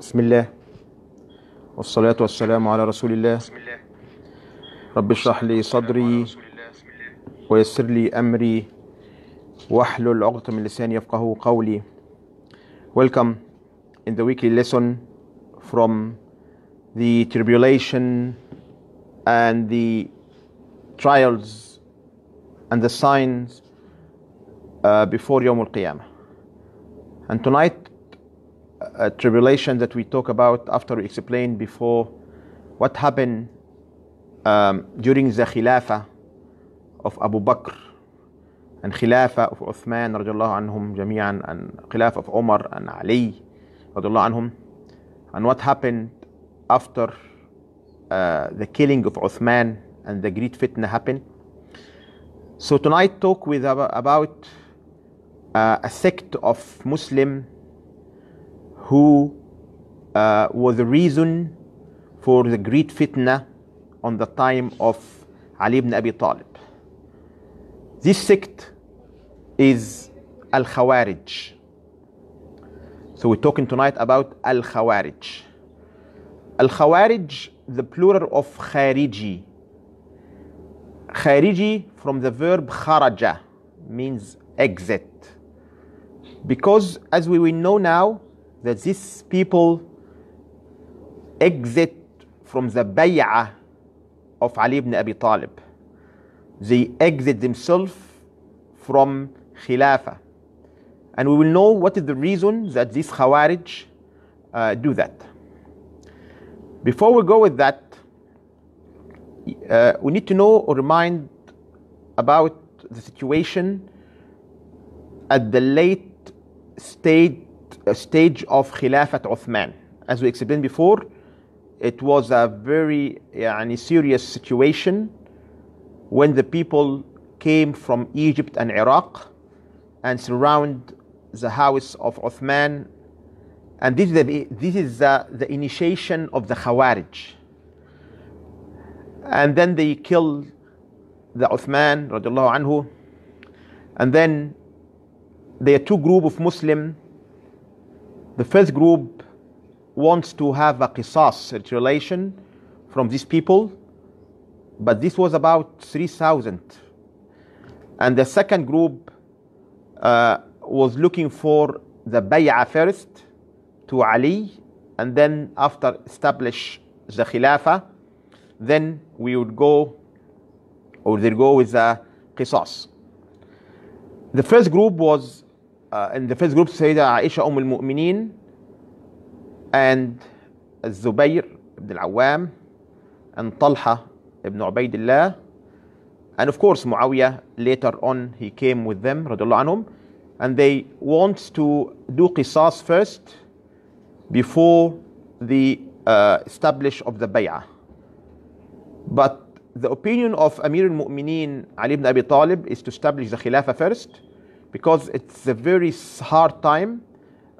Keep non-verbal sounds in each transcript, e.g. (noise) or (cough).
بسم الله والصلاة والسلام على رسول الله رب اشرح لي صدري ويسر لي أمري واحلل عقدة من لساني يفقه قولي Welcome in the weekly lesson from the tribulation and the trials and the signs uh, before Yawm al-Qiyamah. And tonight uh, tribulation that we talk about after we explained before what happened um, during the Khilafah of Abu Bakr and Khilafah of Uthman anhum jami'an and Khilafah of Omar and Ali radiallahu anhum and what happened after uh, the killing of Uthman and the great fitna happened. So tonight talk with about uh, a sect of Muslim who uh, was the reason for the great fitna on the time of Ali ibn Abi Talib. This sect is Al Khawarij. So we're talking tonight about Al Khawarij. Al Khawarij, the plural of Khariji. Khariji from the verb kharaja means exit. Because as we will know now, that these people exit from the bay'ah of Ali ibn Abi Talib. They exit themselves from Khilafah. And we will know what is the reason that these Khawarij uh, do that. Before we go with that, uh, we need to know or remind about the situation at the late stage stage of Khilafat Uthman. As we explained before, it was a very يعني, serious situation when the people came from Egypt and Iraq and surround the house of Uthman. And this is the, this is the, the initiation of the Khawarij. And then they kill the Uthman radiallahu anhu. And then there are two group of Muslim the first group wants to have a qisas, a relation from these people, but this was about 3,000. And the second group uh, was looking for the bay'ah first to Ali, and then after establish the khilafah, then we would go or they go with the qisas. The first group was in uh, the first group Sayyida Aisha Umm al-Mu'minin and Zubayr ibn al-Awwam and Talha ibn Ubaidillah and of course Muawiyah later on he came with them anhum, and they want to do qisas first before the uh, establish of the bay'ah but the opinion of Amir al-Mu'mineen Ali ibn Abi Talib is to establish the Khilafah first because it's a very hard time.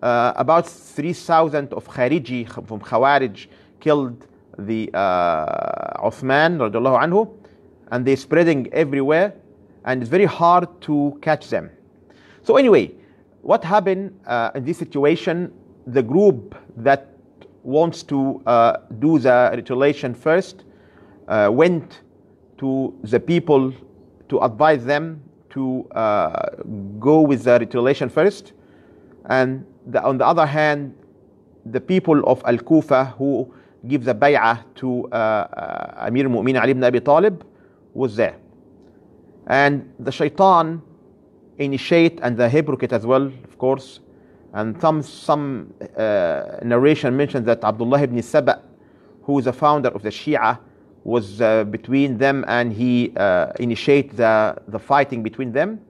Uh, about 3,000 of Khariji from Khawarij killed the uh, Uthman radiallahu anhu, and they're spreading everywhere, and it's very hard to catch them. So anyway, what happened uh, in this situation? The group that wants to uh, do the retaliation first uh, went to the people to advise them to uh, go with the retaliation first. And the, on the other hand, the people of Al Kufa who give the bay'ah to uh, uh, Amir Mu'min Ali ibn Abi Talib was there. And the shaitan initiate and the hypocrite as well, of course. And some, some uh, narration mentions that Abdullah ibn Saba, who is the founder of the Shia, was uh, between them and he uh, initiated the, the fighting between them.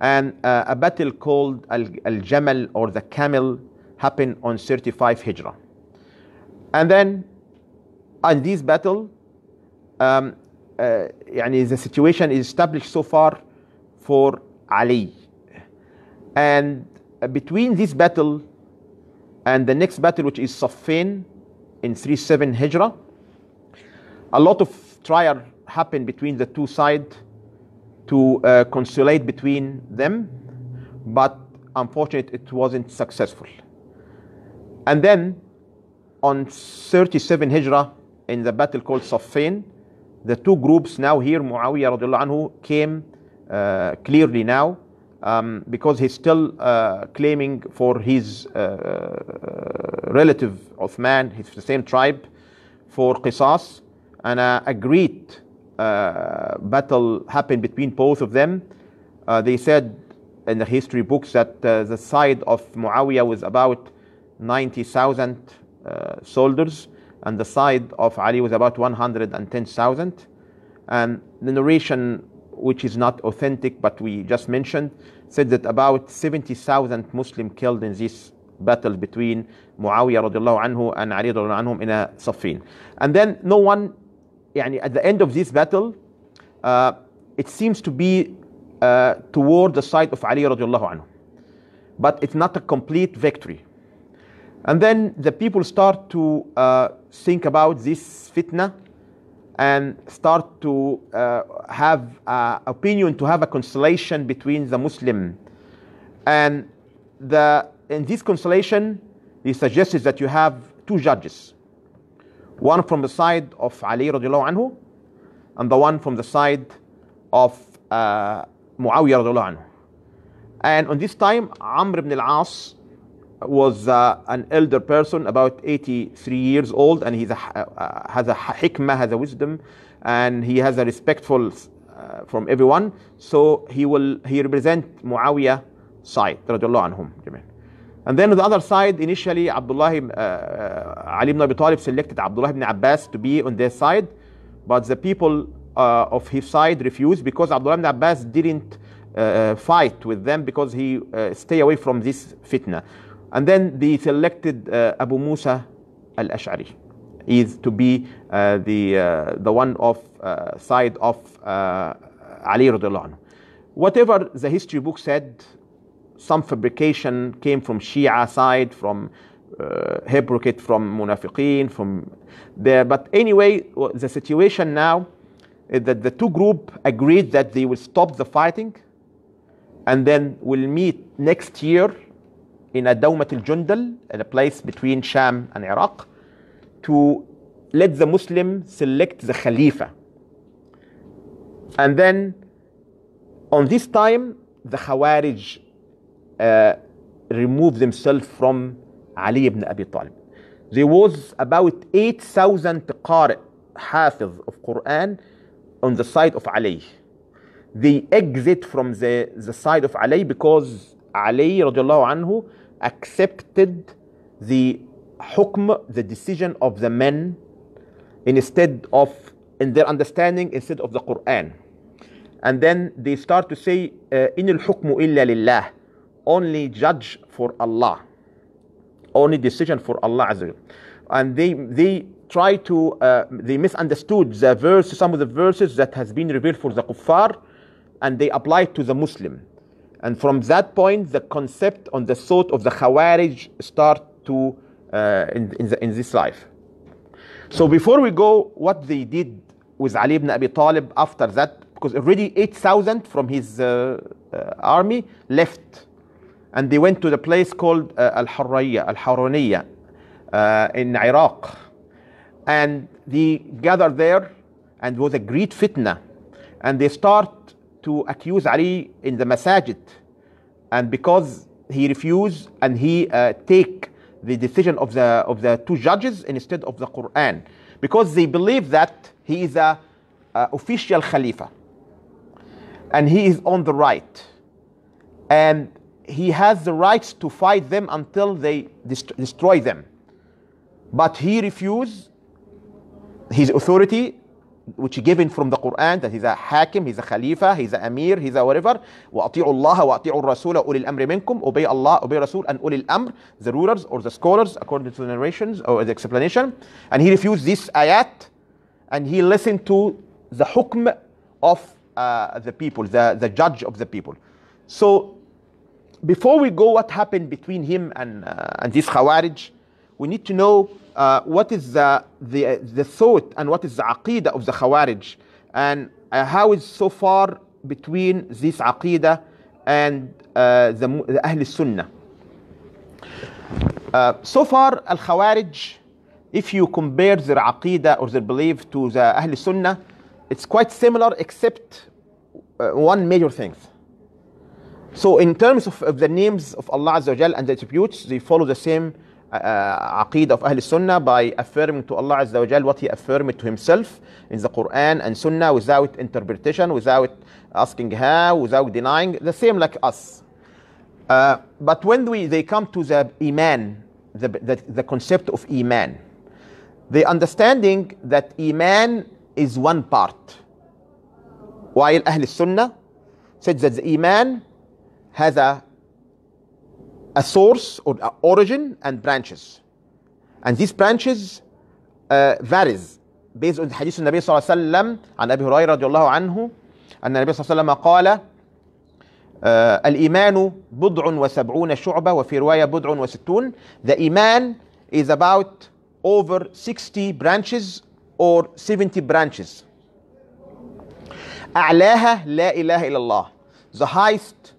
And uh, a battle called Al, Jamal or the Camel happened on 35 Hijrah. And then, in this battle, um, uh, the situation is established so far for Ali. And uh, between this battle and the next battle, which is Safin in 37 Hijrah, a lot of trial happened between the two sides to uh, between them, but unfortunately it wasn't successful. And then on 37 Hijrah in the battle called Safin, the two groups now here, Muawiyah radiallahu anhu, came uh, clearly now um, because he's still uh, claiming for his uh, uh relative Uthman, he's the same tribe, for Qisas and uh, a great uh, battle happened between both of them. Uh, they said in the history books that the side of Muawiyah was about 90,000 soldiers and the side of Ali was about 110,000. And the narration, which is not authentic but we just mentioned, said that about 70,000 Muslims killed in this battle between Muawiyah radiallahu anhu and Ali radiallahu anhu in a Safin. And then no one يعني at the end of this battle uh, it seems to be uh, toward the side of Ali رضي الله عنه but it's not a complete victory and then the people start to uh, think about this fitna and start to uh, have an uh, opinion to have a consolation between the Muslim and the in this consolation he suggests that you have two judges one from the side of Ali radiallahu anhu, and the one from the side of uh, Muawiyah radiallahu anhu. And on this time, Amr ibn al-As was uh, an elder person, about 83 years old, and he uh, uh, has a hikmah, has a wisdom, and he has a respectful uh, from everyone. So he will he represent Muawiyah side, radiallahu anhum. And then on the other side, initially Abdullah uh, uh, Ali ibn Abi Talib selected Abdullah ibn Abbas to be on their side, but the people uh, of his side refused because Abdullah ibn Abbas didn't uh, uh fight with them because he uh, stay away from this fitna. And then they selected uh, Abu Musa al-Ash'ari is to be the the one of side of Ali radiallahu anhu. Whatever the history book said, some fabrication came from Shia side, from uh, hypocrite, from munafiqeen, from there. But anyway, the situation now is that the two groups agreed that they will stop the fighting and then will meet next year in Dawmat al-Jundal, a place between Sham and Iraq, to let the Muslim select the Khalifa. And then on this time, the Khawarij uh, remove themselves from Ali ibn Abi Talib. There was about 8,000 qari, hafiz of Quran on the side of Ali. They exit from the, the side of Ali because Ali radiallahu anhu accepted the hukm, the decision of the men instead of, in their understanding, instead of the Quran. And then they start to say, uh, in al-hukmu illa lillah only judge for Allah, only decision for Allah Azza And they they try to uh, they misunderstood the verse, some of the verses that has been revealed for the kuffar, and they applied to the Muslim. And from that point, the concept on the thought of the Khawarij start to uh, in, in, the, in this life. So before we go, what they did with Ali ibn Abi Talib after that, because already 8,000 from his uh, uh, army left and they went to the place called uh, Al-Hurriya, Al-Haruniya uh, in Iraq. And they gathered there and was a great fitna. And they start to accuse Ali in the masajid. And because he refused and he uh, take the decision of the, of the two judges instead of the Quran. Because they believe that he is a, a official Khalifa. And he is on the right. And he has the right to fight them until they dest destroy them. But he refused his authority, which is given from the Quran, that he's a hakim, he's a khalifa, he's a amir, he's a whatever. وَأَطِيعُوا اللَّهَ وَأَطِيعُوا الرَّسُولَ أُولِي الْأَمْرِ مِنْكُمْ Obey Allah, obey Rasul, and Ulil Amr, the rulers or the scholars, according to the narrations or the explanation. And he refused this ayat, and he listened to the hukm of uh, the people, the, the judge of the people. So before we go what happened between him and, uh, and this Khawarij, we need to know uh, what is the, the, the thought and what is the aqidah of the Khawarij and uh, how is so far between this aqidah and uh, the, the Ahl Sunnah. Uh, so far, Al Khawarij, if you compare their aqidah or their belief to the Ahl Sunnah, it's quite similar except uh, one major thing. So in terms of, of the names of Allah Azza wa and the attributes, they follow the same uh, uh of Ahl Sunnah by affirming to Allah Azza wa what He affirmed to Himself in the Quran and Sunnah without interpretation, without asking how, without denying, the same like us. Uh, but when we, they come to the Iman, the, the, the concept of Iman, the understanding that Iman is one part, while Ahl Sunnah said that the Iman has a, source or a origin and branches. And these branches uh, varies based on حديث النبي صلى الله عليه وسلم عن أبي هريرة رضي الله عنه أن النبي صلى الله عليه وسلم قال Uh, الإيمان بضع وسبعون شعبة وفي رواية بضع وستون the iman is about over 60 branches or 70 branches أعلاها لا إله إلا الله the highest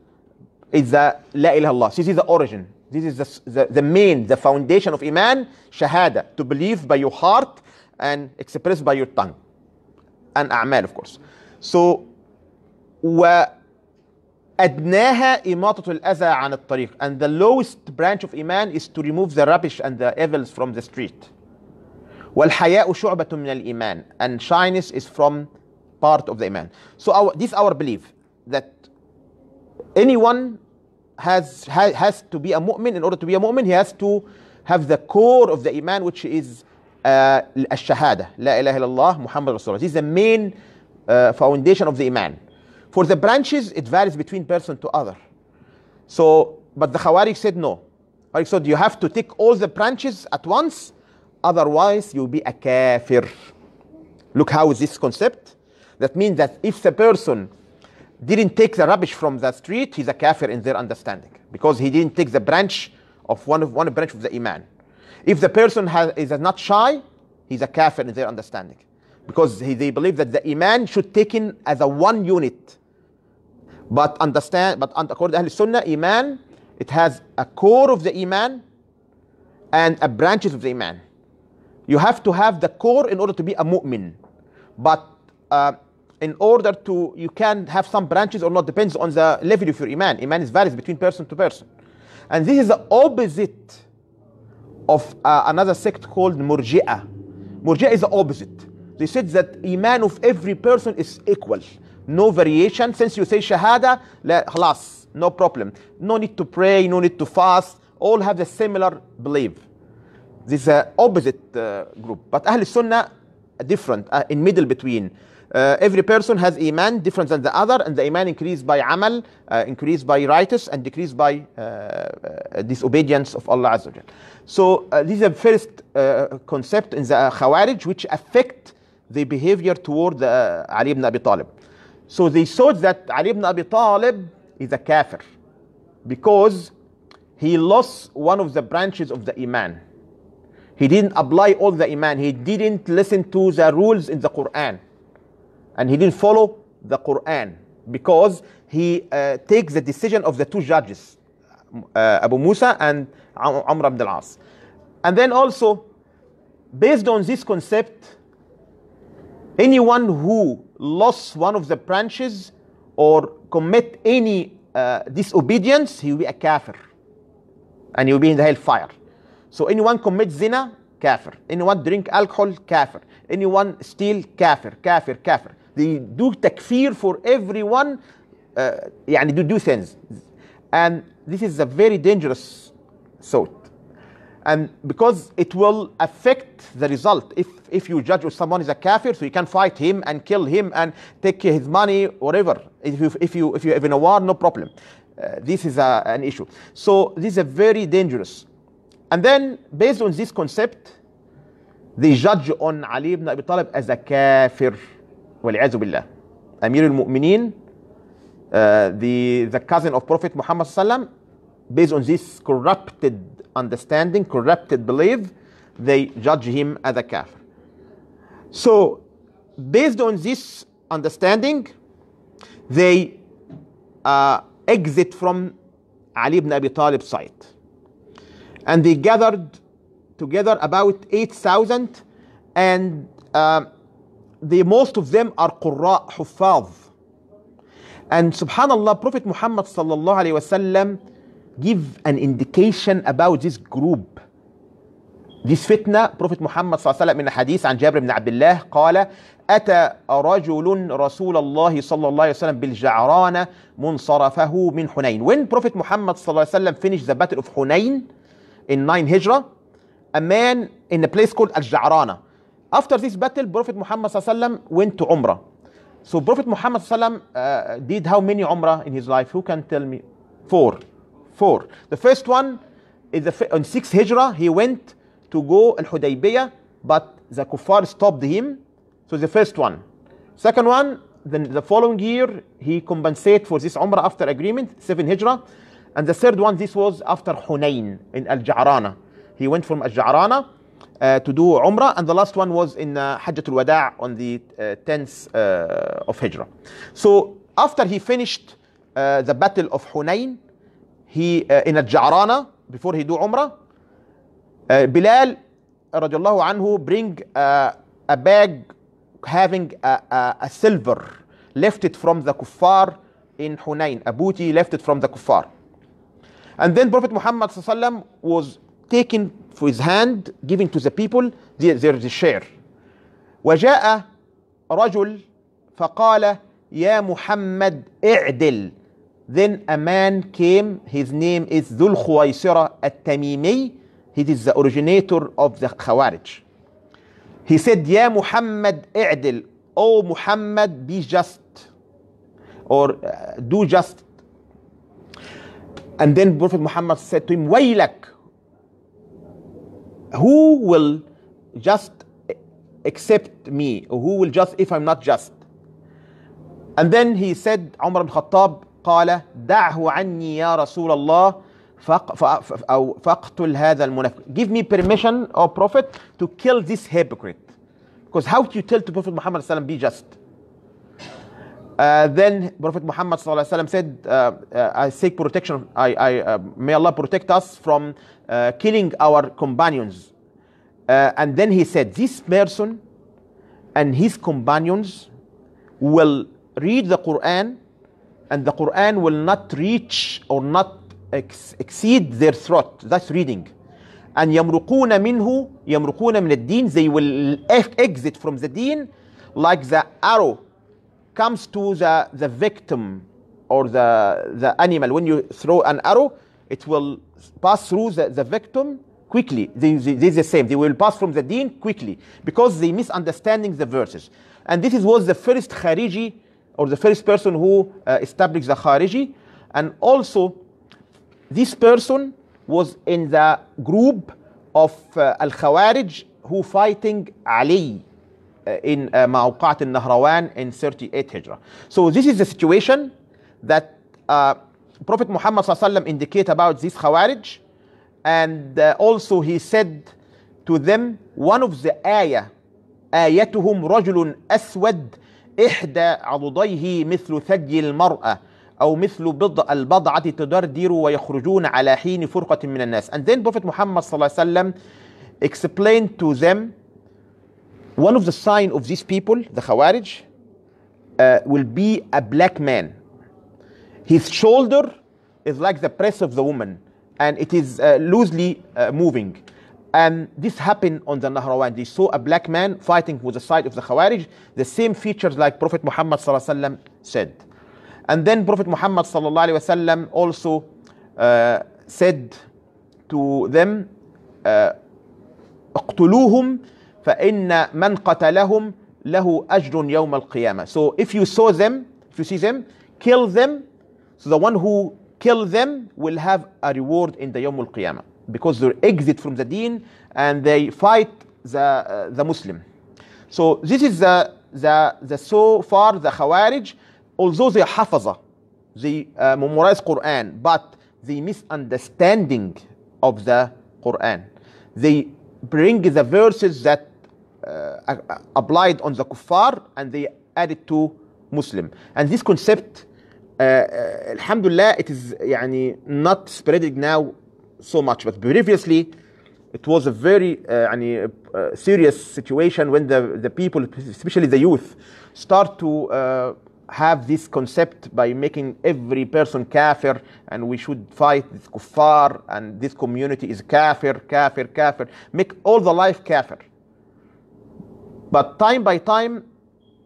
is the La ilaha Allah. This is the origin. This is the, the, the main, the foundation of Iman, Shahada, to believe by your heart and express by your tongue. And A'mal, of course. So, وأدناها إماطة الأذى عن الطريق. And the lowest branch of Iman is to remove the rubbish and the evils from the street. والحياء شعبة من الإيمان. And shyness is from part of the Iman. So, our, this is our belief that anyone has, has to be a mu'min. In order to be a mu'min, he has to have the core of the iman, which is uh, al-shahada, la ilaha illallah, Muhammad Rasulullah. This is the main uh, foundation of the iman. For the branches, it varies between person to other. So, but the Khawarij said no. So said you have to take all the branches at once, otherwise you'll be a kafir. Look how is this concept? That means that if the person didn't take the rubbish from the street, he's a kafir in their understanding because he didn't take the branch of one of one branch of the iman. If the person has, is not shy, he's a kafir in their understanding because he, they believe that the iman should take in as a one unit. But understand, but according to Ahl Sunnah, iman it has a core of the iman and a branches of the iman. You have to have the core in order to be a mu'min, but uh, in order to you can have some branches or not depends on the level of your iman iman is varies between person to person and this is the opposite of uh, another sect called murji'a murji'a is the opposite they said that iman of every person is equal no variation since you say shahada la, no problem no need to pray no need to fast all have the similar belief this is the opposite uh, group but ahl sunnah different uh, in middle between uh, every person has iman different than the other, and the iman increased by amal, uh, increased by righteous, and decreased by uh, uh disobedience of Allah Azza wa So uh, this is the first uh, concept in the Khawarij which affect the behavior toward Ali ibn Abi Talib. So they thought that Ali ibn Abi Talib is a kafir because he lost one of the branches of the iman. He didn't apply all the iman. He didn't listen to the rules in the Quran and he didn't follow the Quran because he uh, takes the decision of the two judges, uh, Abu Musa and Amr ibn al-As. And then also, based on this concept, anyone who lost one of the branches or commit any uh, disobedience, he will be a kafir. And he will be in the hellfire. So anyone commit zina, kafir. Anyone drink alcohol, kafir. Anyone steal, kafir, kafir, kafir they do takfir for everyone, uh, يعني do do things. And this is a very dangerous thought. And because it will affect the result. If, if you judge someone is a kafir, so you can fight him and kill him and take his money, whatever. If you, if you, if you have in a war, no problem. Uh, this is a, an issue. So this is a very dangerous. And then based on this concept, they judge on Ali ibn Abi Talib as a kafir. والعياذ بالله امير المؤمنين uh, the, the cousin of prophet muhammad sallam based on this corrupted understanding corrupted belief they judge him as a kafir so based on this understanding they uh, exit from ali ibn abi talib's site and they gathered together about 8000 and uh, they most of them are قراء حفاظ and subhanallah prophet muhammad sallallahu alaihi wasallam give an indication about this group this fitna prophet muhammad صلى الله عليه وسلم in حديث hadith on بن ibn Abdullah, قال أتى رجل رسول الله صلى الله عليه وسلم بالجعرانة منصرفه من حنين when prophet Muhammad صلى الله عليه وسلم finished the battle of Hunayn in 9 Hijrah a man in a place called Al-Ja'rana. After this battle, Prophet Muhammad went to Umrah. So Prophet Muhammad uh, did how many Umrah in his life? Who can tell me? Four. Four. The first one, is the, on 6th Hijrah, he went to go Al-Hudaybiyah, but the kuffar stopped him. So the first one. Second one, then the following year, he compensate for this Umrah after agreement, 7 Hijrah. And the third one, this was after Hunain in Al-Ja'rana. He went from Al-Ja'rana uh, to do Umrah, and the last one was in uh, al Wada' on the 10th uh, uh, of Hijrah. So after he finished uh, the Battle of Hunain, he in a Ja'rana, before he do Umrah, Bilal radiallahu anhu bring a bag having a, a, a silver left it from the kuffar in Hunain. A booty left it from the kuffar. And then Prophet Muhammad was taken for his hand given to the people their the share وجاء رجل فقال يا محمد اعدل then a man came his name is ذو الخويصرة التميمي he is the originator of the خوارج he said يا محمد اعدل oh Muhammad be just or uh, do just and then Prophet Muhammad said to him ويلك who will just accept me or who will just if I'm not just and then he said عمر بن الخطاب قال دعه عني يا رسول الله فق أو فاقتل هذا المنافق give me permission or prophet to kill this hypocrite because how do you tell to prophet Muhammad be just Uh, then Prophet Muhammad said, uh, uh, I seek protection. I, I uh, may Allah protect us from uh, killing our companions. and then he said, This person and his companions will read the Quran, and the Quran will not reach or not ex exceed their throat. That's reading. And يمرقون منه يمرقون من الدين They will exit from the deen like the arrow comes to the, the victim or the, the animal, when you throw an arrow, it will pass through the, the victim quickly. They, they, they the same. They will pass from the deen quickly because they misunderstanding the verses. And this is, was the first Khariji or the first person who uh, established the Khariji. And also, this person was in the group of uh, Al Khawarij who fighting Ali in موقعة nahrawan in 38 Hijra. So this is the situation that uh, Prophet Muhammad صلى الله عليه وسلم indicate about this Khawarij and uh, also he said to them one of the ayah آيتهم رجل أسود إحدى عضديه مثل ثدي المرأة أو مثل بضع البضعة تدردر ويخرجون على حين فرقة من الناس and then Prophet Muhammad صلى الله عليه وسلم explained to them One of the sign of these people, the Khawarij, uh, will be a black man. His shoulder is like the breast of the woman, and it is uh, loosely uh, moving. And this happened on the Nahrawan. They saw a black man fighting with the side of the Khawarij, the same features like Prophet Muhammad said. And then Prophet Muhammad also uh, said to them, اقتلوهم uh, فإن من قتلهم له أجر يوم القيامة so if you saw them if you see them kill them so the one who kill them will have a reward in the يوم القيامة because they exit from the deen and they fight the, uh, the Muslim so this is the, the, the so far the Khawarij although they حفظة they uh, memorize Quran but the misunderstanding of the Quran they bring the verses that Uh, uh, applied on the kuffar and they added to Muslim. And this concept, uh, uh, alhamdulillah, it is يعني, not spreading now so much, but previously it was a very uh, يعني, uh, serious situation when the, the people, especially the youth, start to uh, have this concept by making every person kafir and we should fight this kuffar and this community is kafir, kafir, kafir, make all the life kafir. But time by time,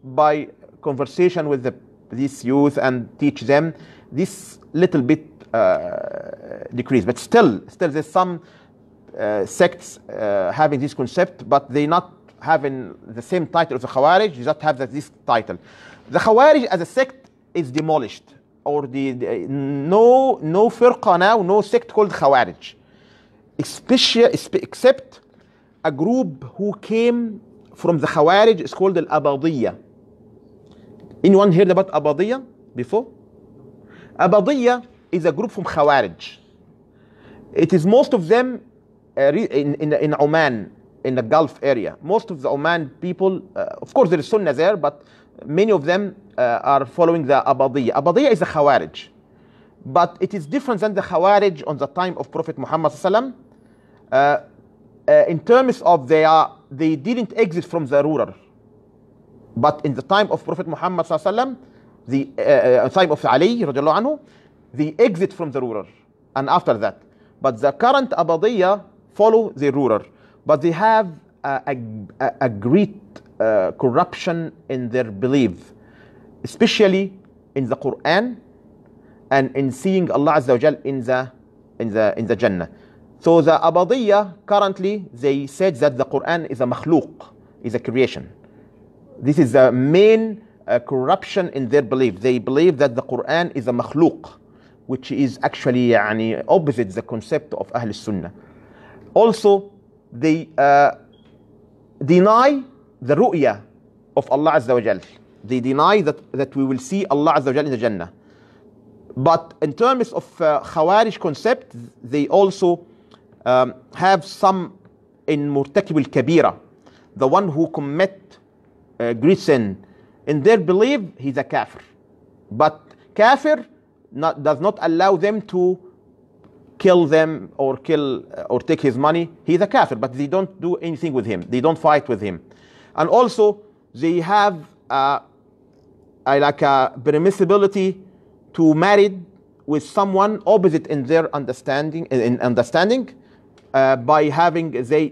by conversation with the, these youth and teach them, this little bit uh, decrease. But still, still there's some uh, sects uh, having this concept, but they not having the same title of the Khawarij. They just have the, this title. The Khawarij as a sect is demolished, or the, the no no firqa now, no sect called Khawarij, Especially, except a group who came from the Khawarij is called Al Abadiyya. Anyone heard about Abadiyya before? Abadiyya is a group from Khawarij. It is most of them uh, in, in, in Oman, in the Gulf area. Most of the Oman people, uh, of course, there is Sunnah there, but many of them uh, are following the Abadiyya. Abadiyya is the Khawarij. But it is different than the Khawarij on the time of Prophet Muhammad. Uh, uh, in terms of they are they didn't exit from the ruler, but in the time of prophet muhammad sallallahu the uh, uh, time of ali radiallahu anhu they exit from the ruler, and after that but the current abadiya follow the ruler but they have a, a, a great uh, corruption in their belief especially in the quran and in seeing allah azza wa in the in the in the jannah so the Abadiyya, currently, they said that the Quran is a makhluq, is a creation. This is the main uh, corruption in their belief. They believe that the Quran is a makhluq, which is actually يعني opposite the concept of Ahl Sunnah. Also, they uh, deny the ru'ya of Allah Azza wa Jal. They deny that, that we will see Allah Azza wa Jal in the Jannah. But in terms of uh, Khawarij concept, they also um, have some in murtakib kabira the one who commit uh, great sin. In their belief, he's a kafir. But kafir not, does not allow them to kill them or kill uh, or take his money. He's a kafir, but they don't do anything with him. They don't fight with him. And also, they have uh, a, like a permissibility to marry with someone opposite in their understanding, in understanding uh, by having uh, they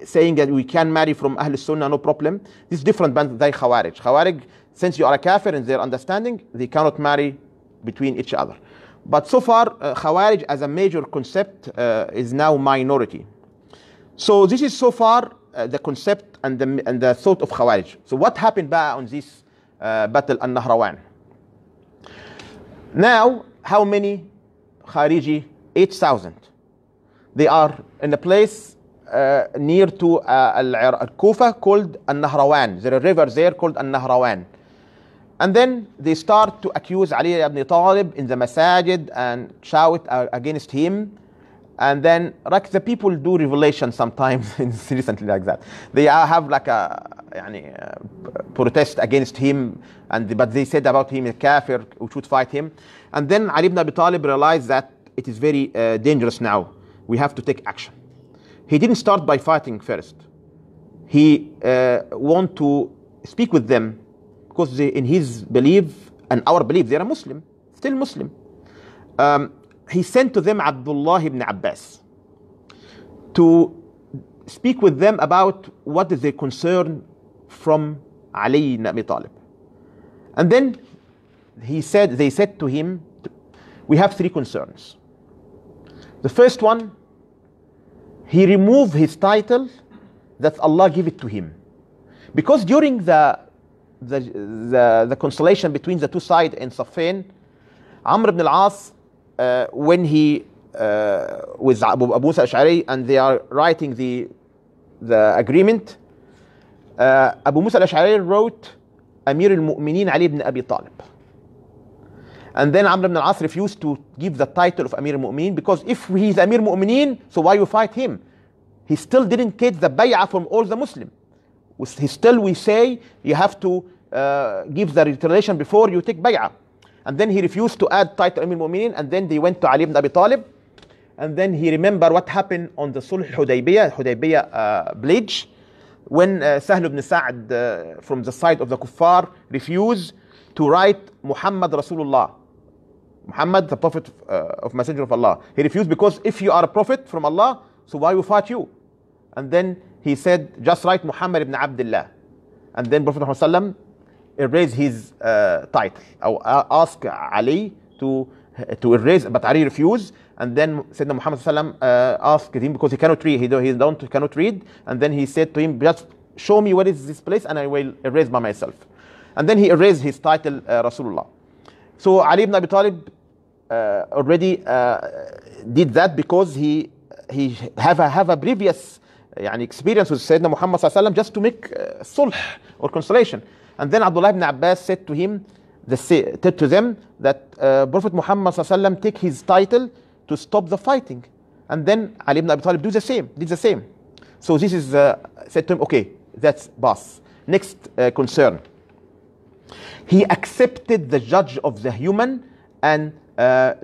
uh, saying that we can marry from Ahl Sunnah, no problem. This is different than the Khawarij. Khawarij, since you are a kafir in their understanding, they cannot marry between each other. But so far, uh, Khawarij as a major concept uh, is now minority. So this is so far uh, the concept and the, and the thought of Khawarij. So what happened on this uh, battle and Nahrawan? Now, how many Khariji? 8,000. They are in a place uh, near to uh, Kufa called Al-Nahrawan. There are rivers there called Al-Nahrawan. And then they start to accuse Ali ibn Talib in the masajid and shout uh, against him. And then like the people do revelation sometimes (laughs) recently like that. They uh, have like a, يعني, uh, protest against him, and but they said about him a kafir, we should fight him. And then Ali ibn Abi Talib realized that it is very uh, dangerous now we have to take action. He didn't start by fighting first. He uh, want to speak with them because they, in his belief and our belief, they are Muslim, still Muslim. Um, he sent to them Abdullah ibn Abbas to speak with them about what is their concern from Ali ibn Abi Talib. And then he said, they said to him, we have three concerns. The first one, he removed his title that Allah gave it to him. Because during the, the, the, the constellation between the two sides in Safin, Amr ibn al-As, uh, when he, uh, with Abu, Abu Musa Ash'ari, and they are writing the, the agreement, uh, Abu Musa al-Ash'ari wrote Amir al-Mu'mineen Ali ibn Abi Talib. And then Amr ibn al-As refused to give the title of Amir al-Mu'mineen because if he's Amir al-Mu'mineen, so why you fight him? He still didn't get the bay'ah from all the Muslims. He still we say you have to uh, give the retaliation before you take bay'ah. And then he refused to add title Amir al-Mu'mineen and then they went to Ali ibn Abi Talib. And then he remembered what happened on the Sulh Hudaybiyah, Hudaybiyah uh, pledge when uh, Sahl ibn Sa'd uh, from the side of the kuffar refused to write Muhammad Rasulullah Muhammad, the prophet uh, of messenger of Allah. He refused because if you are a prophet from Allah, so why we fight you? And then he said, just write Muhammad ibn Abdullah. And then Prophet Muhammad erased his uh, title. Or uh, asked Ali to, to erase, but Ali refused. And then Sayyidina Muhammad uh, asked him because he cannot read, he, he don't, cannot read. And then he said to him, just show me what is this place and I will erase by myself. And then he erased his title, uh, Rasulullah. So Ali ibn Abi Talib uh, already uh, did that because he he have a, have a previous يعني experience with Sayyidina Muhammad صلى الله عليه وسلم just to make uh, sulh or consolation. And then Abdullah ibn Abbas said to him, the, to them that uh, Prophet Muhammad صلى الله عليه وسلم take his title to stop the fighting. And then Ali ibn Abi Talib do the same, did the same. So this is uh, said to him, okay, that's boss. Next uh, concern. He accepted the judge of the human and uh,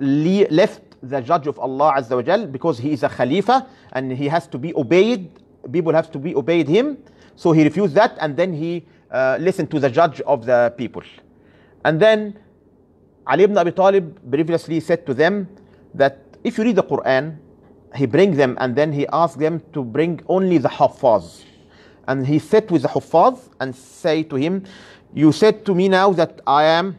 left the judge of Allah Azza wa because he is a Khalifa and he has to be obeyed. People have to be obeyed him. So he refused that and then he uh, listened to the judge of the people. And then Ali ibn Abi Talib previously said to them that if you read the Quran, he brings them and then he asked them to bring only the Hafaz. And he sat with the Hafaz and say to him, you said to me now that I am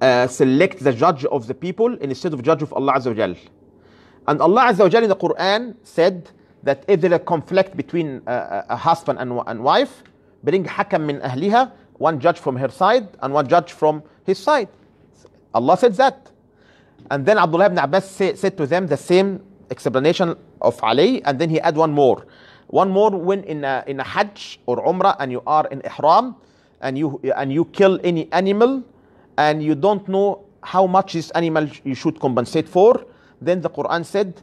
uh, select the judge of the people instead of judge of Allah Azza wa Jal. And Allah Azza wa Jal in the Quran said that if there is a conflict between uh, uh a husband and, and wife, bring hakam min ahliha, one judge from her side and one judge from his side. Allah said that. And then Abdullah ibn Abbas say, said to them the same explanation of Ali, and then he add one more. One more when in a, in a Hajj or Umrah and you are in Ihram and you, and you kill any animal and you don't know how much this animal you should compensate for, then the Quran said,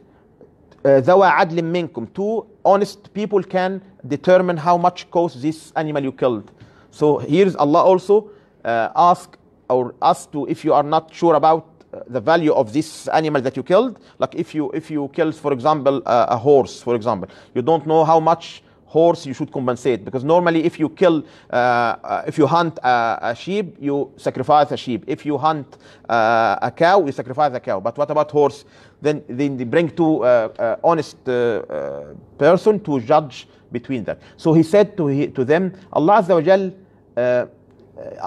ذَوَا عَدْلٍ مِّنْكُمْ Two honest people can determine how much cost this animal you killed. So here's Allah also uh, ask or ask to if you are not sure about uh, the value of this animal that you killed like if you if you killed for example uh, a horse for example you don't know how much horse, you should compensate because normally if you kill, uh, if you hunt a, a, sheep, you sacrifice a sheep. If you hunt uh, a cow, you sacrifice a cow. But what about horse? Then then they bring two uh, uh honest uh, uh, person to judge between them. So he said to to them, Allah Azza wa Jal,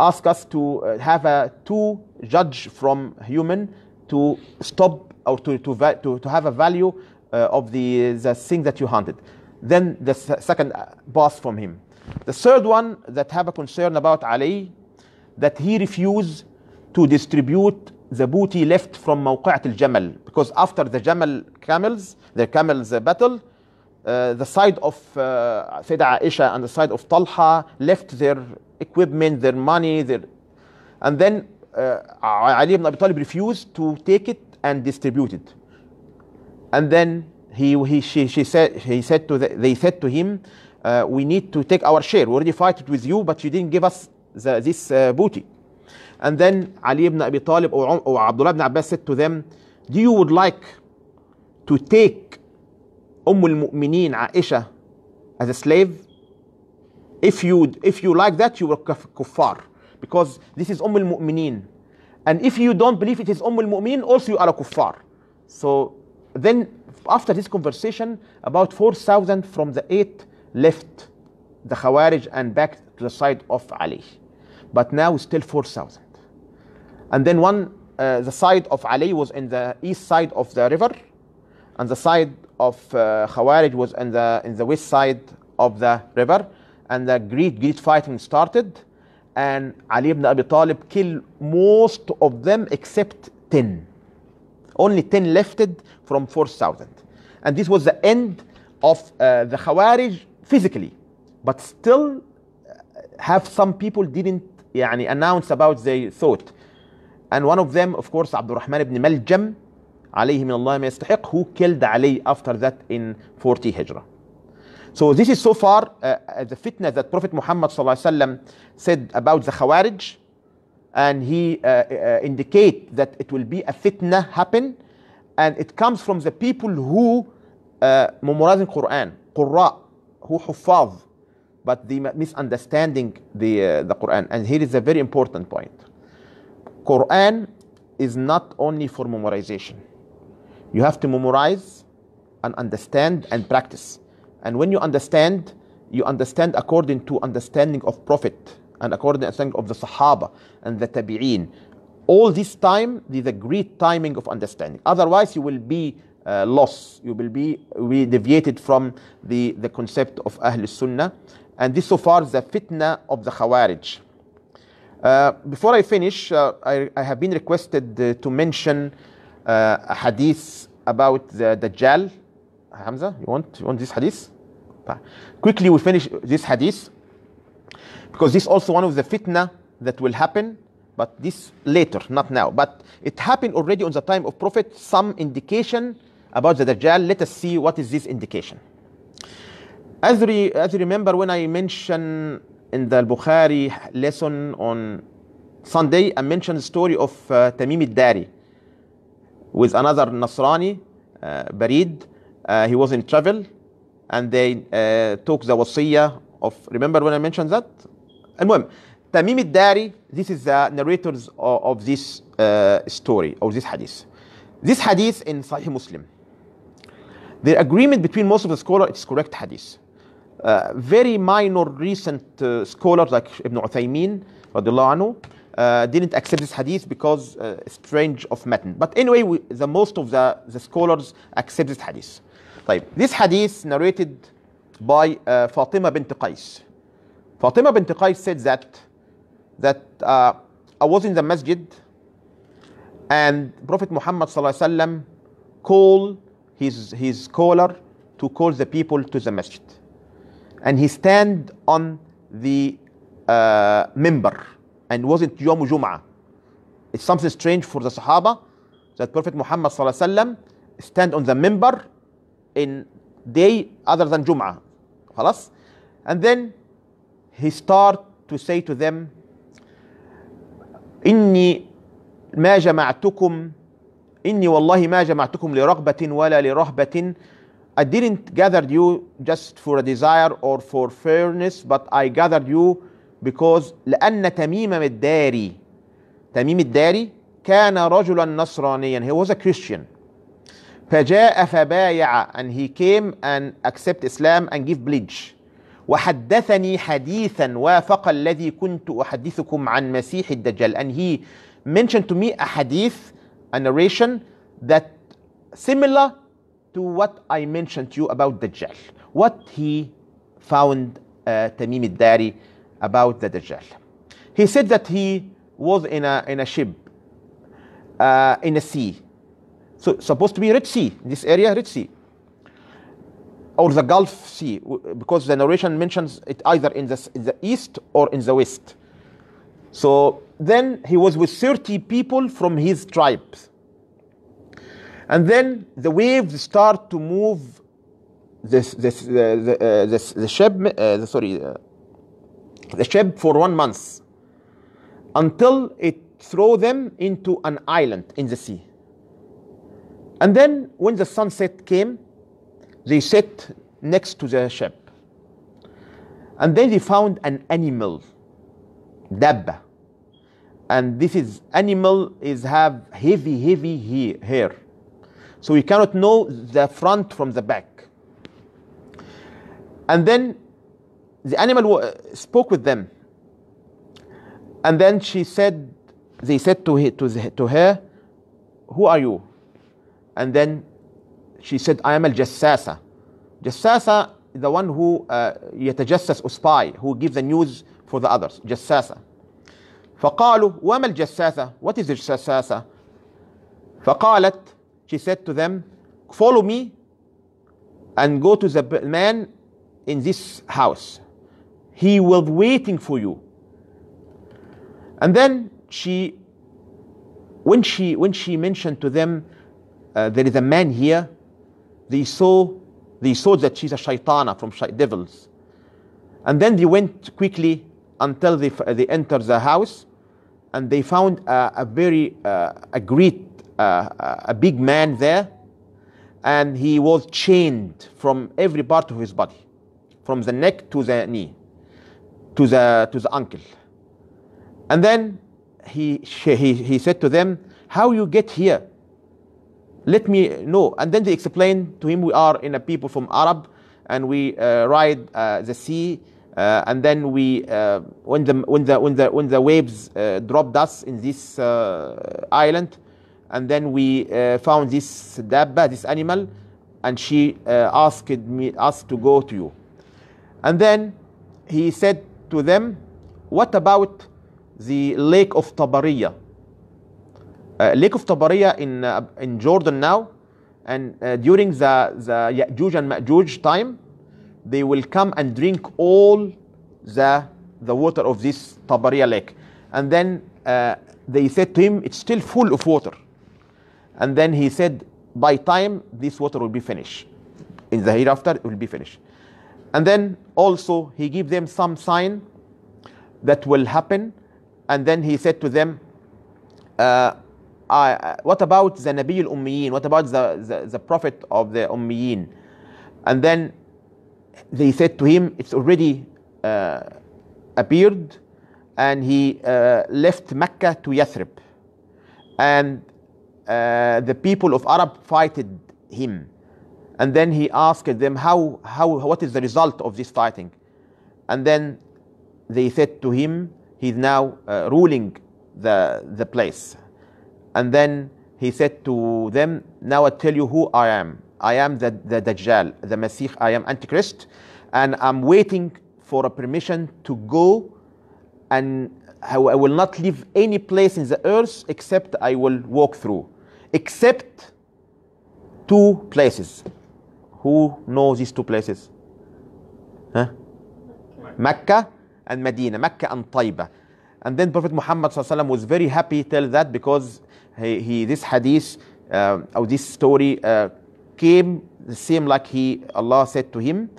ask us to have a two judge from human to stop or to, to, to, to have a value uh, of the, the thing that you hunted then the second uh, boss from him. The third one that have a concern about Ali, that he refused to distribute the booty left from Mawqi'at al-Jamal because after the Jamal camels, the camels uh, battle, uh, the side of uh, Aisha and the side of Talha left their equipment, their money, their, and then uh, Ali ibn Abi Talib refused to take it and distribute it. And then he, he she, she said, he said to the, they said to him, uh, we need to take our share. We already fought it with you, but you didn't give us the, this uh, booty. And then Ali ibn Abi Talib or, or Abdullah ibn Abbas said to them, do you would like to take Ummul al-Mu'mineen Aisha as a slave? If you, if you like that, you were kuffar. Because this is Ummul al-Mu'mineen. And if you don't believe it is Ummul al-Mu'mineen, also you are a kuffar. So then after this conversation, about 4,000 from the eight left the Khawarij and back to the side of Ali. But now still 4,000. And then one, uh, the side of Ali was in the east side of the river, and the side of uh, Khawarij was in the, in the west side of the river. And the great, great fighting started. And Ali ibn Abi Talib killed most of them except 10 only 10 lifted from 4,000. And this was the end of uh, the Khawarij physically. But still, uh, have some people didn't يعني, announce about their thought. And one of them, of course, Abdul Rahman ibn Maljam, who killed Ali after that in 40 Hijrah. So this is so far uh, the fitna that Prophet Muhammad said about the Khawarij and he uh, uh, uh, indicate that it will be a fitna happen and it comes from the people who uh, memorizing Quran, qurra, who huffaz, but the misunderstanding the, uh, the Quran. And here is a very important point. Quran is not only for memorization. You have to memorize and understand and practice. And when you understand, you understand according to understanding of Prophet and according to the of the Sahaba and the Tabi'een. All this time, is a great timing of understanding. Otherwise, you will be uh, lost. You will be, deviated from the, the concept of Ahl Sunnah. And this so far is the fitna of the Khawarij. Uh, before I finish, uh, I, I, have been requested uh, to mention uh, a hadith about the Dajjal. Hamza, you want, you want this hadith? Quickly, we finish this hadith. Because this is also one of the fitna that will happen, but this later, not now. But it happened already on the time of Prophet, some indication about the Dajjal. Let us see what is this indication. As, re, as you remember when I mentioned in the Bukhari lesson on Sunday, I mentioned the story of uh, Tamim al-Dari with another Nasrani, uh, Barid. Uh, he was in travel and they uh, took the wasiyah of, remember when I mentioned that? المهم تميم الداري this is the narrators of this uh, story or this hadith this hadith in Sahih Muslim the agreement between most of the scholars it's correct hadith uh, very minor recent uh, scholars like Ibn Uthaymeen الله عنه uh, didn't accept this hadith because uh, strange of matin But anyway, we, the most of the, the scholars accept this hadith. طيب, this hadith narrated by uh, Fatima bint Qais. Fatima bint Qais said that, that uh, I was in the masjid and Prophet Muhammad called his, his caller to call the people to the masjid. And he stand on the uh, member and wasn't Yom Jum'ah. It's something strange for the Sahaba that Prophet Muhammad stand on the member in day other than Jum'ah. خلاص? And then he started to say to them إني ما جمعتكم إني والله ما جمعتكم لرغبة ولا لرهبة I didn't gather you just for a desire or for fairness but I gathered you because لأن تميم الداري تميم الداري كان رجلا نصرانيا he was a Christian فجاء فبايع and he came and accept Islam and give pledge وحدثني حديثا وافق الذي كنت أحدثكم عن مسيح الدجال and he mentioned to me a hadith a narration that similar to what I mentioned to you about Dajjal what he found uh, Tamim al-Dari about the Dajjal he said that he was in a in a ship uh, in a sea so supposed to be Red Sea this area Red Sea or the Gulf Sea, because the narration mentions it either in the, in the east or in the west. So then he was with 30 people from his tribes. And then the waves start to move the, the uh, ship, uh, sorry, uh, the ship for one month until it throw them into an island in the sea. And then when the sunset came, they sat next to the ship. And then they found an animal, dabba. And this is animal is have heavy, heavy he, hair. So we cannot know the front from the back. And then the animal spoke with them. And then she said, they said to, he, to, the, to her, Who are you? And then she said, I am al Jassasa. Jassasa is the one who yatajassas uh, spy, who gives the news for the others. جساسة. فقالوا وما الجساسة? What is الجساسة? فقالت she said to them follow me and go to the man in this house. He will be waiting for you. And then she when she when she mentioned to them uh, there is a man here they saw they saw that she's a shaitana from shait devils. And then they went quickly until they, they entered the house and they found a, a very, uh, a great, uh, a big man there. And he was chained from every part of his body, from the neck to the knee, to the, to the ankle. And then he, he, he said to them, How you get here? let me know. And then they explained to him, we are in a people from Arab and we uh, ride uh, the sea. Uh, and then we, uh, when, the, when, the, when, the, when the waves uh, dropped us in this uh, island, and then we found this dabba, this animal, and she asked me, us to go to you. And then he said to them, What about the lake of Tabariya? Uh, lake of Tabaria in, uh, in Jordan now, and uh, during the, the Ya'juj and Ma'juj time, they will come and drink all the, the water of this Tabaria lake. And then uh, they said to him, It's still full of water. And then he said, By time, this water will be finished. In the hereafter, it will be finished. And then also, he gave them some sign that will happen. And then he said to them, uh, uh, what about the Nabi al Ummiyin? What about the, the, the prophet of the Ummiyin? And then they said to him, It's already uh, appeared, and he uh, left Mecca to Yathrib. And uh, the people of Arab fighted him. And then he asked them, how, how, What is the result of this fighting? And then they said to him, He's now uh, ruling the, the place. And then he said to them, Now I tell you who I am. I am the, the Dajjal, the Messiah, I am Antichrist, and I'm waiting for a permission to go, and I will not leave any place in the earth except I will walk through. Except two places. Who knows these two places? Huh? Mecca and Medina, Mecca and Taiba. And then Prophet Muhammad was very happy to tell that because he, he this hadith uh, or this story uh, came the same like he Allah said to him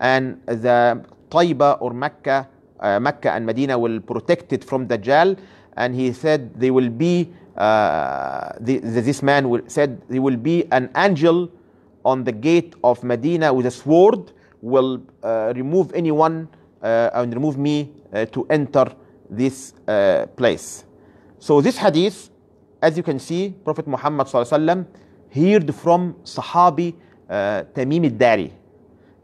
and the Taiba or Mecca uh, Mecca and Medina will protect it from Dajjal and he said they will be uh, the, the, this man will, said there will be an angel on the gate of Medina with a sword will uh, remove anyone uh, and remove me uh, to enter this uh, place. So this hadith as you can see, Prophet Muhammad ﷺ heard from Sahabi uh, Tamim al-Dari.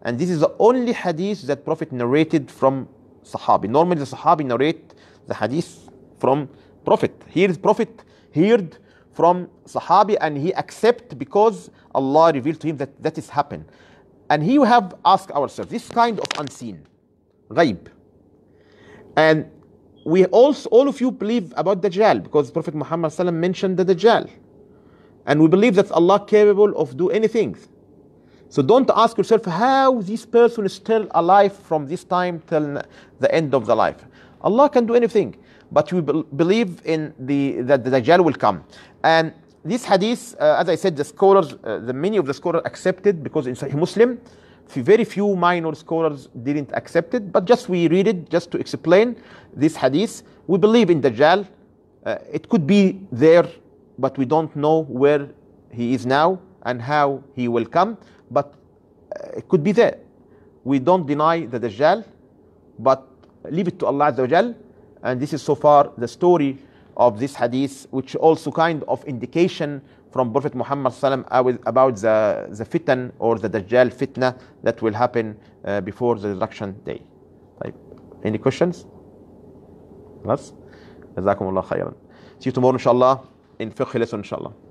And this is the only hadith that Prophet narrated from Sahabi. Normally the Sahabi narrate the hadith from Prophet. Here is Prophet heard from Sahabi and he accept because Allah revealed to him that that is happened. And here we have asked ourselves this kind of unseen, ghaib. And we also all of you believe about Dajjal because Prophet Muhammad mentioned the Dajjal. And we believe that Allah capable of do anything. So don't ask yourself how this person is still alive from this time till the end of the life. Allah can do anything, but we believe in the that the Dajjal will come. And this hadith, uh, as I said, the scholars, uh, the many of the scholars accepted because in Sahih Muslim, very few minor scholars didn't accept it, but just we read it just to explain this hadith. We believe in Dajjal. Uh, it could be there, but we don't know where he is now and how he will come, but uh, it could be there. We don't deny the Dajjal, but leave it to Allah Azza And this is so far the story of this hadith, which also kind of indication from Prophet Muhammad sallam about the, the fitan or the Dajjal fitna that will happen uh, before the resurrection day. طيب. Any questions? خلاص؟ جزاكم الله خيرا. See you tomorrow إن شاء الله in fiqh lesson إن شاء الله.